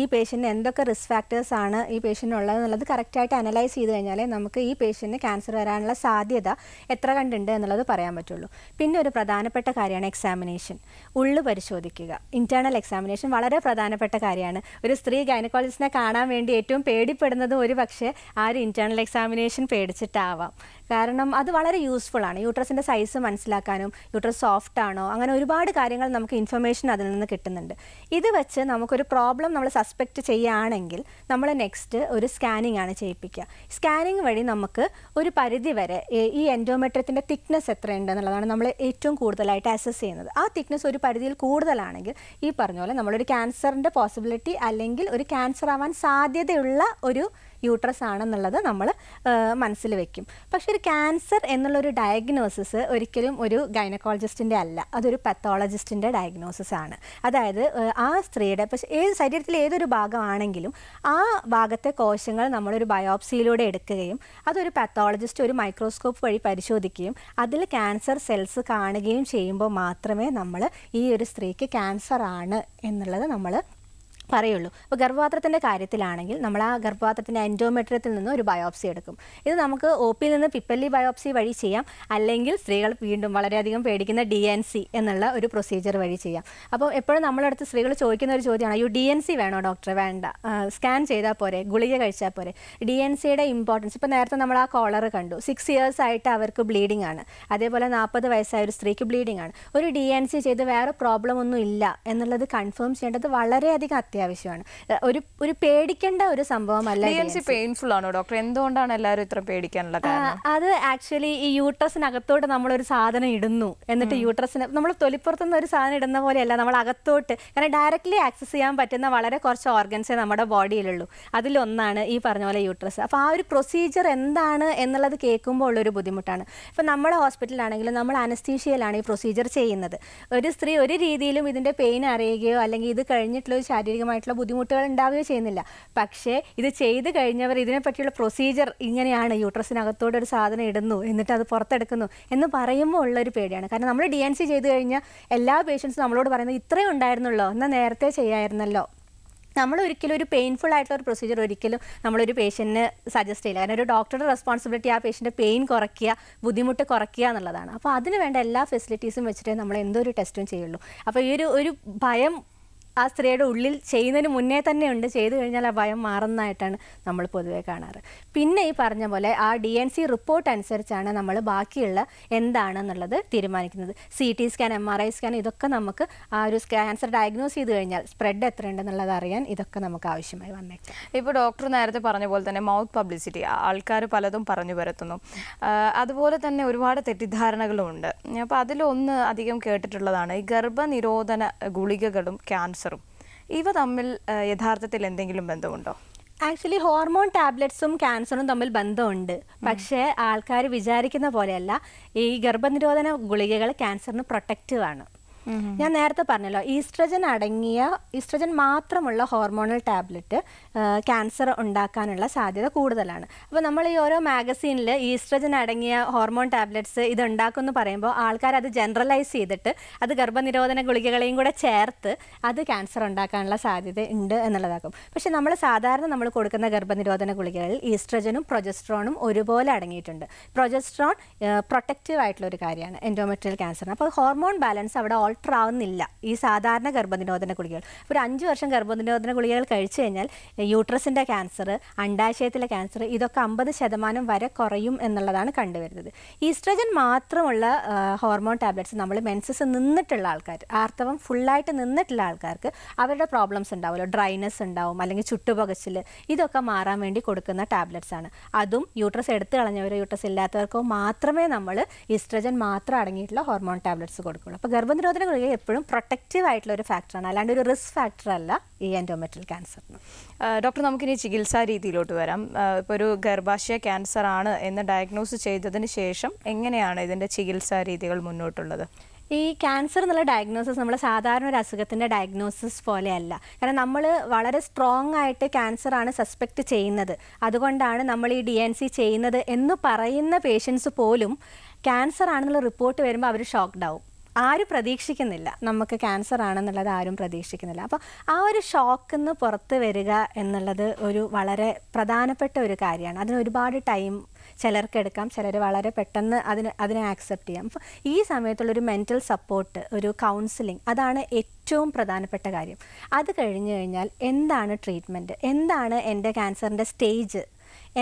ഈ പേഷ്യൻ്റ് എന്തൊക്കെ റിസ്ക് ഫാക്ടേഴ്സ് ആണ് ഈ പേഷ്യൻ്റ് ഉള്ളത് എന്നുള്ളത് കറക്റ്റായിട്ട് അനലൈസ് ചെയ്ത് കഴിഞ്ഞാൽ നമുക്ക് ഈ പേഷ്യൻറ്റിന് ക്യാൻസർ വരാനുള്ള സാധ്യത എത്ര കണ്ടുണ്ട് എന്നുള്ളത് പറയാൻ പറ്റുള്ളൂ പിന്നെ ഒരു പ്രധാനപ്പെട്ട കാര്യമാണ് എക്സാമിനേഷൻ ഉള്ള് പരിശോധിക്കുക ഇൻറ്റേർണൽ എക്സാമിനേഷൻ വളരെ പ്രധാനപ്പെട്ട കാര്യമാണ് ഒരു സ്ത്രീ ഗൈനക്കോളജിസ്റ്റിനെ കാണാൻ വേണ്ടി ഏറ്റവും പേടിപ്പെടുന്നതും ഒരു പക്ഷേ ആ ഒരു ഇൻറ്റേർണൽ എക്സാമിനേഷൻ പേടിച്ചിട്ടാവാം കാരണം അത് വളരെ യൂസ്ഫുൾ ആണ് യൂട്ടർ യൂട്രസിൻ്റെ സൈസ് മനസ്സിലാക്കാനും യൂട്രസ് സോഫ്റ്റ് ആണോ അങ്ങനെ ഒരുപാട് കാര്യങ്ങൾ നമുക്ക് ഇൻഫർമേഷൻ അതിൽ നിന്ന് കിട്ടുന്നുണ്ട് ഇത് വെച്ച് നമുക്കൊരു പ്രോബ്ലം നമ്മൾ സസ്പെക്റ്റ് ചെയ്യുകയാണെങ്കിൽ നമ്മൾ നെക്സ്റ്റ് ഒരു സ്കാനിങ് ആണ് ചെയ്യിപ്പിക്കുക സ്കാനിങ് വഴി നമുക്ക് ഒരു പരിധി വരെ ഈ എൻഡോമെട്രിയത്തിൻ്റെ തിക്നെസ് എത്രയുണ്ട് എന്നുള്ളതാണ് നമ്മൾ ഏറ്റവും കൂടുതലായിട്ട് അസസ് ചെയ്യുന്നത് ആ തിക്നെസ് ഒരു പരിധിയിൽ കൂടുതലാണെങ്കിൽ ഈ പറഞ്ഞ പോലെ നമ്മളൊരു ക്യാൻസറിൻ്റെ പോസിബിലിറ്റി അല്ലെങ്കിൽ ഒരു ക്യാൻസർ ആവാൻ സാധ്യതയുള്ള ഒരു യൂട്രസ് ആണെന്നുള്ളത് നമ്മൾ മനസ്സിൽ വെക്കും പക്ഷെ ഒരു ക്യാൻസർ എന്നുള്ളൊരു ഡയഗ്നോസിസ് ഒരിക്കലും ഒരു ഗൈനക്കോളജിസ്റ്റിൻ്റെ അല്ല അതൊരു പത്തോളജിസ്റ്റിൻ്റെ ഡയഗ്നോസിസ് ആണ് അതായത് ആ സ്ത്രീയുടെ പക്ഷേ ഏത് ശരീരത്തിലെ ഏതൊരു ഭാഗമാണെങ്കിലും ആ ഭാഗത്തെ കോശങ്ങൾ നമ്മളൊരു ബയോപ്സിയിലൂടെ എടുക്കുകയും അതൊരു പത്തോളജിസ്റ്റ് ഒരു മൈക്രോസ്കോപ്പ് വഴി പരിശോധിക്കുകയും അതിൽ ക്യാൻസർ സെൽസ് കാണുകയും ചെയ്യുമ്പോൾ മാത്രമേ നമ്മൾ ഈ ഒരു സ്ത്രീക്ക് ക്യാൻസർ ആണ് എന്നുള്ളത് നമ്മൾ പറയുള്ളൂ അപ്പോൾ ഗർഭപാത്രത്തിൻ്റെ കാര്യത്തിലാണെങ്കിൽ നമ്മൾ ആ ഗർഭപാത്രത്തിൻ്റെ എൻഡോമെട്രിയത്തിൽ നിന്ന് ഒരു ബയോപ്സി എടുക്കും ഇത് നമുക്ക് ഒ പിയിൽ നിന്ന് പിപ്പല്ലി ബയോപ്സി വഴി ചെയ്യാം അല്ലെങ്കിൽ സ്ത്രീകൾ വീണ്ടും വളരെയധികം പേടിക്കുന്ന ഡി എൻ സി എന്നുള്ള ഒരു പ്രൊസീജിയർ വഴി ചെയ്യാം അപ്പോൾ എപ്പോഴും നമ്മളടുത്ത് സ്ത്രീകൾ ചോദിക്കുന്ന ഒരു ചോദ്യമാണ് യു ഡി എൻ സി വേണോ ഡോക്ടർ വേണ്ട സ്കാൻ ചെയ്താൽ പോരെ ഗുളിക കഴിച്ചാൽ പോരെ ഡി എൻ സിയുടെ ഇമ്പോർട്ടൻസ് ഇപ്പോൾ നേരത്തെ നമ്മൾ ആ കോളർ കണ്ടു സിക്സ് ഇയേഴ്സ് ആയിട്ട് അവർക്ക് ബ്ലീഡിംഗ് ആണ് അതേപോലെ നാൽപ്പത് വയസ്സായ ഒരു സ്ത്രീക്ക് ബ്ലീഡിംഗ് ആണ് ഒരു ഡി എൻ സി ചെയ്ത് വേറെ പ്രോബ്ലം ഒന്നും ഇല്ല എന്നുള്ളത് കൺഫേം ചെയ്യേണ്ടത് വളരെയധികം അത്യാവശ്യം ആവശ്യമാണ് ഒരു ഒരു പേടിക്കേണ്ട ഒരു സംഭവമല്ല പെയിൻഫുൾ ആണോ ഡോക്ടർ എന്തുകൊണ്ടാണ് എല്ലാവരും ഇത്ര പേടിക്കാനുള്ളത് അത് ആക്ച്വലി ഈ യൂട്രസിനകത്തോട്ട് നമ്മളൊരു സാധനം ഇടുന്നു എന്നിട്ട് യൂട്രസിന് നമ്മൾ തൊലിപ്പുറത്തുനിന്ന് ഒരു സാധനം ഇടുന്ന പോലെയല്ല നമ്മൾ അകത്തോട്ട് കാരണം ഡയറക്റ്റ്ലി ആക്സസ് ചെയ്യാൻ പറ്റുന്ന വളരെ കുറച്ച് ഓർഗൻസേ നമ്മുടെ ബോഡിയിലുള്ളൂ അതിലൊന്നാണ് ഈ പറഞ്ഞ പോലെ യൂട്രസ് അപ്പോൾ ആ ഒരു പ്രൊസീജിയർ എന്താണ് എന്നുള്ളത് കേൾക്കുമ്പോൾ ഉള്ളൊരു ബുദ്ധിമുട്ടാണ് ഇപ്പം നമ്മുടെ ഹോസ്പിറ്റലാണെങ്കിലും നമ്മൾ അനസ്തീഷ്യയിലാണ് ഈ പ്രൊസീജിയർ ചെയ്യുന്നത് ഒരു സ്ത്രീ ഒരു രീതിയിലും ഇതിൻ്റെ പെയിൻ അറിയുകയോ അല്ലെങ്കിൽ ഇത് കഴിഞ്ഞിട്ടുള്ള ഒരു ശാരീരിക അധികമായിട്ടുള്ള ബുദ്ധിമുട്ടുകൾ ഉണ്ടാവുകയോ ചെയ്യുന്നില്ല പക്ഷേ ഇത് ചെയ്തു കഴിഞ്ഞവർ ഇതിനെപ്പറ്റിയുള്ള പ്രൊസീജിയർ ഇങ്ങനെയാണ് യൂട്രസിനകത്തോടെ ഒരു സാധനം ഇടുന്നു എന്നിട്ട് അത് പുറത്തെടുക്കുന്നു എന്ന് പറയുമ്പോൾ ഉള്ളൊരു പേടിയാണ് കാരണം നമ്മൾ ഡി എൻ സി ചെയ്ത് കഴിഞ്ഞാൽ എല്ലാ പേഷ്യൻസും നമ്മളോട് പറയുന്നത് ഇത്രയും ഉണ്ടായിരുന്നുള്ളോ എന്നാൽ നേരത്തെ ചെയ്യായിരുന്നല്ലോ നമ്മൾ ഒരിക്കലും ഒരു പെയിൻഫുൾ ആയിട്ടുള്ള ഒരു പ്രൊസീജിയർ ഒരിക്കലും നമ്മളൊരു പേഷ്യൻറ്റിന് സജസ്റ്റ് ചെയ്യില്ല കാരണം ഒരു ഡോക്ടറുടെ റെസ്പോൺസിബിലിറ്റി ആ പേഷ്യൻ്റെ പെയിൻ കുറയ്ക്കുക ബുദ്ധിമുട്ട് കുറയ്ക്കുക എന്നുള്ളതാണ് അപ്പോൾ അതിന് വേണ്ട എല്ലാ ഫെസിലിറ്റീസും വെച്ചിട്ടേ നമ്മൾ എന്തോ ഒരു ടെസ്റ്റും ചെയ്യുള്ളൂ അപ്പോൾ ഈ ഒരു ഒരു ഭയം ആ സ്ത്രീയുടെ ഉള്ളിൽ ചെയ്യുന്നതിന് മുന്നേ തന്നെ ഉണ്ട് ചെയ്തു കഴിഞ്ഞാൽ ആ ഭയം മാറുന്നതായിട്ടാണ് നമ്മൾ പൊതുവെ കാണാറ് പിന്നെ ഈ പറഞ്ഞ പോലെ ആ ഡി എൻ സി റിപ്പോർട്ട് അനുസരിച്ചാണ് നമ്മൾ ബാക്കിയുള്ള എന്താണെന്നുള്ളത് തീരുമാനിക്കുന്നത് C T scan M R I scan ഇതൊക്കെ നമുക്ക് ആ ഒരു ക്യാൻസർ ഡയഗ്നോസ് ചെയ്ത് കഴിഞ്ഞാൽ സ്പ്രെഡ് എത്ര ഉണ്ടെന്നുള്ളത് അറിയാൻ ഇതൊക്കെ നമുക്ക് ആവശ്യമായി വന്നേക്കാം ഇപ്പോൾ ഡോക്ടർ നേരത്തെ പറഞ്ഞ പോലെ തന്നെ മൗത്ത് പബ്ലിസിറ്റി ആൾക്കാർ പലതും പറഞ്ഞു പരത്തുന്നു അതുപോലെ തന്നെ ഒരുപാട് തെറ്റിദ്ധാരണകളുമുണ്ട് അപ്പോൾ അതിലൊന്ന് അധികം കേട്ടിട്ടുള്ളതാണ് ഈ ഗർഭനിരോധന ഗുളികകളും ക്യാൻസർ ക്യാൻസറും ഇവ തമ്മിൽ യഥാർത്ഥത്തിൽ എന്തെങ്കിലും ബന്ധമുണ്ടോ ആക്ച്വലി ഹോർമോൺ ടാബ്ലറ്റ്സും ക്യാൻസറും തമ്മിൽ ബന്ധമുണ്ട് പക്ഷേ ആൾക്കാർ വിചാരിക്കുന്ന പോലെയല്ല ഈ ഗർഭനിരോധന ഗുളികകൾ ക്യാൻസറിന് പ്രൊട്ടക്റ്റീവ് ആണ് ഞാൻ നേരത്തെ പറഞ്ഞല്ലോ ഈസ്ട്രജൻ അടങ്ങിയ ഈസ്ട്രജൻ മാത്രമുള്ള ഹോർമോണൽ ടാബ്ലറ്റ് ക്യാൻസർ ഉണ്ടാക്കാനുള്ള സാധ്യത കൂടുതലാണ് അപ്പോൾ നമ്മൾ ഈ ഓരോ മാഗസീനിൽ ഈസ്ട്രജൻ അടങ്ങിയ ഹോർമോൺ ടാബ്ലറ്റ്സ് ഇത് ഉണ്ടാക്കുമെന്ന് പറയുമ്പോൾ ആൾക്കാർ അത് ജനറലൈസ് ചെയ്തിട്ട് അത് ഗർഭനിരോധന ഗുളികകളെയും കൂടെ ചേർത്ത് അത് ക്യാൻസർ ഉണ്ടാക്കാനുള്ള സാധ്യത ഉണ്ട് എന്നുള്ളതാക്കും പക്ഷെ നമ്മൾ സാധാരണ നമ്മൾ കൊടുക്കുന്ന ഗർഭനിരോധന ഗുളികകളിൽ ഈസ്ട്രജനും പ്രൊജസ്ട്രോണും ഒരുപോലെ അടങ്ങിയിട്ടുണ്ട് പ്രൊജസ്ട്രോൺ പ്രൊട്ടക്റ്റീവ് ആയിട്ടുള്ള ഒരു കാര്യമാണ് എൻഡോമെട്രിയൽ ക്യാൻസറിന് അപ്പോൾ ഹോർമോൺ ബാലൻസ് അവിടെ ആൾട്ടർ ആവുന്നില്ല ഈ സാധാരണ ഗർഭനിരോധന ഗുളികകൾ ഒരു അഞ്ച് വർഷം ഗർഭനിരോധന ഗുളികകൾ കഴിച്ചു കഴിഞ്ഞാൽ യൂട്രസിൻ്റെ ക്യാൻസർ അണ്ടാശയത്തിലെ ക്യാൻസർ ഇതൊക്കെ അമ്പത് ശതമാനം വരെ കുറയും എന്നുള്ളതാണ് കണ്ടുവരുന്നത് ഈസ്ട്രജൻ മാത്രമുള്ള ഹോർമോൺ ടാബ്ലറ്റ്സ് നമ്മൾ മെൻസസ് നിന്നിട്ടുള്ള ആൾക്കാർ ആർത്തവം ഫുള്ളായിട്ട് നിന്നിട്ടുള്ള ആൾക്കാർക്ക് അവരുടെ പ്രോബ്ലംസ് ഉണ്ടാവുമല്ലോ ഡ്രൈനസ് ഉണ്ടാവും അല്ലെങ്കിൽ ചുട്ടുപകച്ചിൽ ഇതൊക്കെ മാറാൻ വേണ്ടി കൊടുക്കുന്ന ടാബ്ലറ്റ്സ് ആണ് അതും യൂട്രസ് എടുത്തു കളഞ്ഞവരോ യൂട്രസ് ഇല്ലാത്തവർക്കോ മാത്രമേ നമ്മൾ ഈസ്ട്രജൻ മാത്രം അടങ്ങിയിട്ടുള്ള ഹോർമോൺ ടാബ്ലറ്റ്സ് കൊടുക്കുള്ളൂ അപ്പോൾ ഗർഭനിരോധന ഇതിൻ്റെ കുറുകെ എപ്പോഴും പ്രൊട്ടക്റ്റീവ് ആയിട്ടുള്ള ഒരു ഫാക്ടറാണ് അല്ലാണ്ട് ഒരു റിസ്ക് ഫാക്ടർ അല്ല ഈ എൻഡോമെട്രിയൽ ക്യാൻസർ ഡോക്ടർ നമുക്കിനി ചികിത്സാ രീതിയിലോട്ട് വരാം ഇപ്പോൾ ഒരു ഗർഭാശയ ക്യാൻസർ ആണ് എന്ന് ഡയഗ്നോസ് ചെയ്തതിന് ശേഷം എങ്ങനെയാണ് ഇതിൻ്റെ ചികിത്സാ രീതികൾ മുന്നോട്ടുള്ളത് ഈ ക്യാൻസർ എന്നുള്ള ഡയഗ്നോസിസ് നമ്മൾ സാധാരണ ഒരു അസുഖത്തിൻ്റെ ഡയഗ്നോസിസ് പോലെയല്ല കാരണം നമ്മൾ വളരെ സ്ട്രോങ് ആയിട്ട് ക്യാൻസർ ആണ് സസ്പെക്റ്റ് ചെയ്യുന്നത് അതുകൊണ്ടാണ് നമ്മൾ ഈ ഡി എൻ സി ചെയ്യുന്നത് എന്ന് പറയുന്ന പേഷ്യൻസ് പോലും ക്യാൻസർ ആണെന്നുള്ള റിപ്പോർട്ട് വരുമ്പോൾ അവർ ഷോക്ക്ഡ് ആവും ആരും പ്രതീക്ഷിക്കുന്നില്ല നമുക്ക് ക്യാൻസർ ആണെന്നുള്ളത് ആരും പ്രതീക്ഷിക്കുന്നില്ല അപ്പോൾ ആ ഒരു ഷോക്കിൽ നിന്ന് പുറത്ത് വരിക എന്നുള്ളത് ഒരു വളരെ പ്രധാനപ്പെട്ട ഒരു കാര്യമാണ് അതിന് ഒരുപാട് ടൈം ചിലർക്ക് എടുക്കാം ചിലർ വളരെ പെട്ടെന്ന് അതിന് അതിനെ ആക്സെപ്റ്റ് ചെയ്യാം അപ്പോൾ ഈ സമയത്തുള്ളൊരു മെൻറ്റൽ സപ്പോർട്ട് ഒരു കൗൺസിലിംഗ് അതാണ് ഏറ്റവും പ്രധാനപ്പെട്ട കാര്യം അത് കഴിഞ്ഞു കഴിഞ്ഞാൽ എന്താണ് ട്രീറ്റ്മെൻറ്റ് എന്താണ് എൻ്റെ ക്യാൻസറിൻ്റെ സ്റ്റേജ്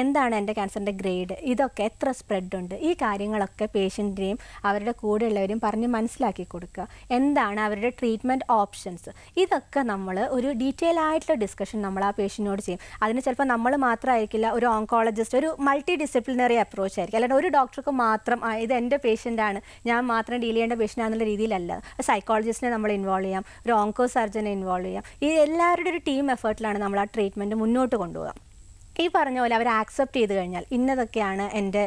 എന്താണ് എൻ്റെ ക്യാൻസറിൻ്റെ ഗ്രേഡ് ഇതൊക്കെ എത്ര സ്പ്രെഡ് ഉണ്ട് ഈ കാര്യങ്ങളൊക്കെ പേഷ്യൻറ്റിനെയും അവരുടെ ഉള്ളവരും പറഞ്ഞ് മനസ്സിലാക്കി കൊടുക്കുക എന്താണ് അവരുടെ ട്രീറ്റ്മെൻറ്റ് ഓപ്ഷൻസ് ഇതൊക്കെ നമ്മൾ ഒരു ഡീറ്റെയിൽ ആയിട്ടുള്ള ഡിസ്കഷൻ നമ്മൾ ആ പേഷ്യൻറ്റിനോട് ചെയ്യും അതിന് ചിലപ്പോൾ നമ്മൾ മാത്രമായിരിക്കില്ല ഒരു ഓങ്കോളജിസ്റ്റ് ഒരു മൾട്ടി ഡിസിപ്ലിനറി അപ്രോച്ച് ആയിരിക്കും അല്ലാണ്ട് ഒരു ഡോക്ടർക്ക് മാത്രം ഇത് എൻ്റെ പേഷ്യൻ്റാണ് ഞാൻ മാത്രം ഡീൽ ചെയ്യേണ്ട പേഷ്യൻ്റാണെന്നുള്ള രീതിയിലല്ല സൈക്കോളജിസ്റ്റിനെ നമ്മൾ ഇൻവോൾവ് ചെയ്യാം ഒരു ഓങ്കോ സർജനെ ഇൻവോൾവ് ചെയ്യാം ഈ എല്ലാവരുടെ ഒരു ടീം എഫേർട്ടിലാണ് നമ്മൾ ആ ട്രീറ്റ്മെൻറ്റ് മുന്നോട്ട് കൊണ്ടുപോകാം ഈ പറഞ്ഞ പോലെ അവർ ആക്സെപ്റ്റ് ചെയ്ത് കഴിഞ്ഞാൽ ഇന്നതൊക്കെയാണ് എൻ്റെ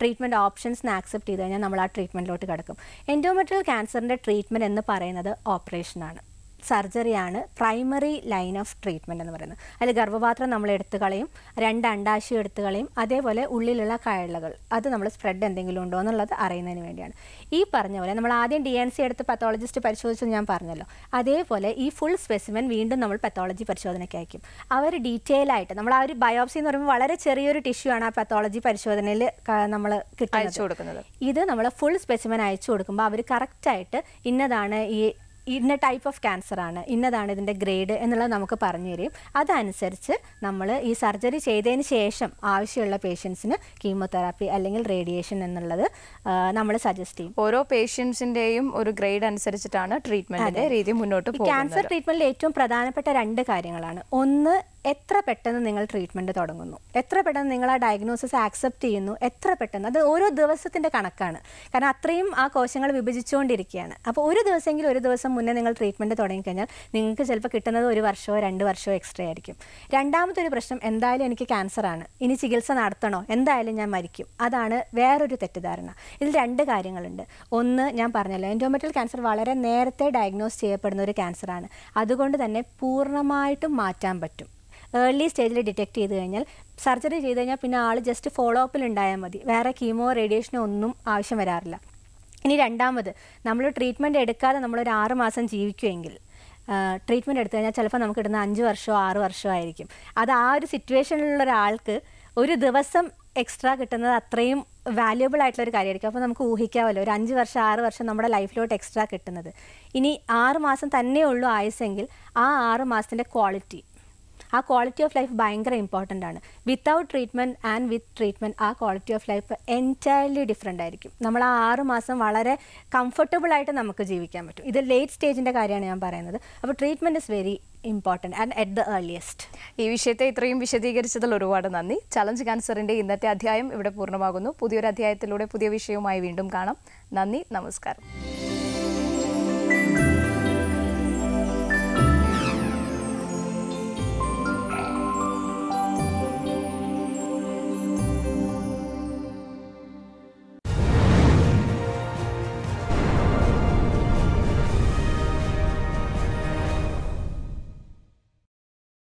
ട്രീറ്റ്മെൻറ്റ് ഓപ്ഷൻസിന് ആക്സെപ്റ്റ് ചെയ്ത് കഴിഞ്ഞാൽ നമ്മൾ ആ ട്രീറ്റ്മെൻറ്റിലോട്ട് കിടക്കും എൻഡോമെട്രിയൽ ക്യാൻസറിൻ്റെ ട്രീറ്റ്മെൻറ്റ് എന്ന് പറയുന്നത് ഓപ്പറേഷനാണ് സർജറിയാണ് പ്രൈമറി ലൈൻ ഓഫ് ട്രീറ്റ്മെൻ്റ് എന്ന് പറയുന്നത് അതിൽ ഗർഭപാത്രം നമ്മൾ എടുത്തു കളയും രണ്ട് അണ്ടാശി എടുത്തു കളയും അതേപോലെ ഉള്ളിലുള്ള കഴളകൾ അത് നമ്മൾ സ്പ്രെഡ് എന്തെങ്കിലും ഉണ്ടോ എന്നുള്ളത് അറിയുന്നതിന് വേണ്ടിയാണ് ഈ പറഞ്ഞ പോലെ നമ്മൾ ആദ്യം ഡി എൻ സി എടുത്ത് പത്തോളജിസ്റ്റ് പരിശോധിച്ചെന്ന് ഞാൻ പറഞ്ഞല്ലോ അതേപോലെ ഈ ഫുൾ സ്പെസിമെൻ വീണ്ടും നമ്മൾ പത്തോളജി പരിശോധനയ്ക്ക് അയക്കും അവർ ഡീറ്റെയിൽ ആയിട്ട് നമ്മൾ ആ ഒരു ബയോപ്സി എന്ന് പറയുമ്പോൾ വളരെ ചെറിയൊരു ടിഷ്യൂ ആണ് ആ പത്തോളജി പരിശോധനയിൽ നമ്മൾ കൊടുക്കുന്നത് ഇത് നമ്മൾ ഫുൾ സ്പെസിമെൻ അയച്ചു കൊടുക്കുമ്പോൾ അവർ കറക്റ്റായിട്ട് ഇന്നതാണ് ഈ ഇന്ന ടൈപ്പ് ഓഫ് ക്യാൻസർ ആണ് ഇന്നതാണ് ഇതിൻ്റെ ഗ്രേഡ് എന്നുള്ളത് നമുക്ക് പറഞ്ഞു തരും അതനുസരിച്ച് നമ്മൾ ഈ സർജറി ചെയ്തതിന് ശേഷം ആവശ്യമുള്ള പേഷ്യൻസിന് കീമോതെറാപ്പി അല്ലെങ്കിൽ റേഡിയേഷൻ എന്നുള്ളത് നമ്മൾ സജസ്റ്റ് ചെയ്യും ഓരോ പേഷ്യൻസിൻ്റെയും ഒരു ഗ്രേഡ് അനുസരിച്ചിട്ടാണ് ട്രീറ്റ്മെൻറ്റിൻ്റെ രീതി മുന്നോട്ട് ക്യാൻസർ ട്രീറ്റ്മെൻറ്റിൽ ഏറ്റവും പ്രധാനപ്പെട്ട രണ്ട് കാര്യങ്ങളാണ് ഒന്ന് എത്ര പെട്ടെന്ന് നിങ്ങൾ ട്രീറ്റ്മെൻറ്റ് തുടങ്ങുന്നു എത്ര പെട്ടെന്ന് നിങ്ങൾ ആ ഡയഗ്നോസിസ് ആക്സെപ്റ്റ് ചെയ്യുന്നു എത്ര പെട്ടെന്ന് അത് ഓരോ ദിവസത്തിൻ്റെ കണക്കാണ് കാരണം അത്രയും ആ കോശങ്ങൾ വിഭജിച്ചുകൊണ്ടിരിക്കുകയാണ് അപ്പോൾ ഒരു ദിവസമെങ്കിലും ഒരു ദിവസം മുന്നേ നിങ്ങൾ ട്രീറ്റ്മെൻറ്റ് തുടങ്ങിക്കഴിഞ്ഞാൽ നിങ്ങൾക്ക് ചിലപ്പോൾ കിട്ടുന്നത് ഒരു വർഷമോ രണ്ട് വർഷമോ എക്സ്ട്രാ ആയിരിക്കും രണ്ടാമത്തെ ഒരു പ്രശ്നം എന്തായാലും എനിക്ക് ക്യാൻസറാണ് ഇനി ചികിത്സ നടത്തണോ എന്തായാലും ഞാൻ മരിക്കും അതാണ് വേറൊരു തെറ്റിദ്ധാരണ ഇതിൽ രണ്ട് കാര്യങ്ങളുണ്ട് ഒന്ന് ഞാൻ പറഞ്ഞല്ലോ എൻഡോമെറ്റൽ ക്യാൻസർ വളരെ നേരത്തെ ഡയഗ്നോസ് ചെയ്യപ്പെടുന്ന ഒരു ക്യാൻസറാണ് അതുകൊണ്ട് തന്നെ പൂർണ്ണമായിട്ടും മാറ്റാൻ പറ്റും ഏർലി സ്റ്റേജിൽ ഡിറ്റക്ട് ചെയ്ത് കഴിഞ്ഞാൽ സർജറി ചെയ്ത് കഴിഞ്ഞാൽ പിന്നെ ആൾ ജസ്റ്റ് ഫോളോ അപ്പിൽ ഉണ്ടായാൽ മതി വേറെ കീമോ റേഡിയേഷനോ ഒന്നും ആവശ്യം വരാറില്ല ഇനി രണ്ടാമത് നമ്മൾ ട്രീറ്റ്മെൻറ്റ് എടുക്കാതെ നമ്മളൊരു ആറ് മാസം ജീവിക്കുമെങ്കിൽ ട്രീറ്റ്മെൻറ്റ് എടുത്തു കഴിഞ്ഞാൽ ചിലപ്പോൾ നമുക്ക് ഇടുന്ന അഞ്ച് വർഷമോ ആറ് വർഷമോ ആയിരിക്കും അത് ആ ഒരു സിറ്റുവേഷനിലുള്ള ഒരാൾക്ക് ഒരു ദിവസം എക്സ്ട്രാ കിട്ടുന്നത് അത്രയും വാല്യുബിൾ ആയിട്ടുള്ള ഒരു കാര്യമായിരിക്കും അപ്പോൾ നമുക്ക് ഊഹിക്കാമല്ലോ ഒരു അഞ്ച് വർഷം ആറ് വർഷം നമ്മുടെ ലൈഫിലോട്ട് എക്സ്ട്രാ കിട്ടുന്നത് ഇനി ആറ് മാസം തന്നെ ഉള്ളൂ ആയുസെങ്കിൽ ആ ആറ് മാസത്തിൻ്റെ ക്വാളിറ്റി ആ ക്വാളിറ്റി ഓഫ് ലൈഫ് ഭയങ്കര ഇമ്പോർട്ടൻ്റ് ആണ് without treatment and with treatment ആ quality of life entirely different ആയിരിക്കും നമ്മൾ ആ ആറ് മാസം വളരെ കംഫർട്ടബിൾ ആയിട്ട് നമുക്ക് ജീവിക്കാൻ പറ്റും ഇത് ലേറ്റ് സ്റ്റേജിൻ്റെ കാര്യമാണ് ഞാൻ പറയുന്നത് അപ്പോൾ treatment is very important and at the earliest ഈ വിഷയത്തെ ഇത്രയും വിശദീകരിച്ചതിൽ ഒരുപാട് നന്ദി ചലഞ്ച് ക്യാൻസറിൻ്റെ ഇന്നത്തെ അധ്യായം ഇവിടെ പൂർണ്ണമാകുന്നു പുതിയൊരു അധ്യായത്തിലൂടെ പുതിയ വിഷയവുമായി വീണ്ടും കാണാം നന്ദി നമസ്കാരം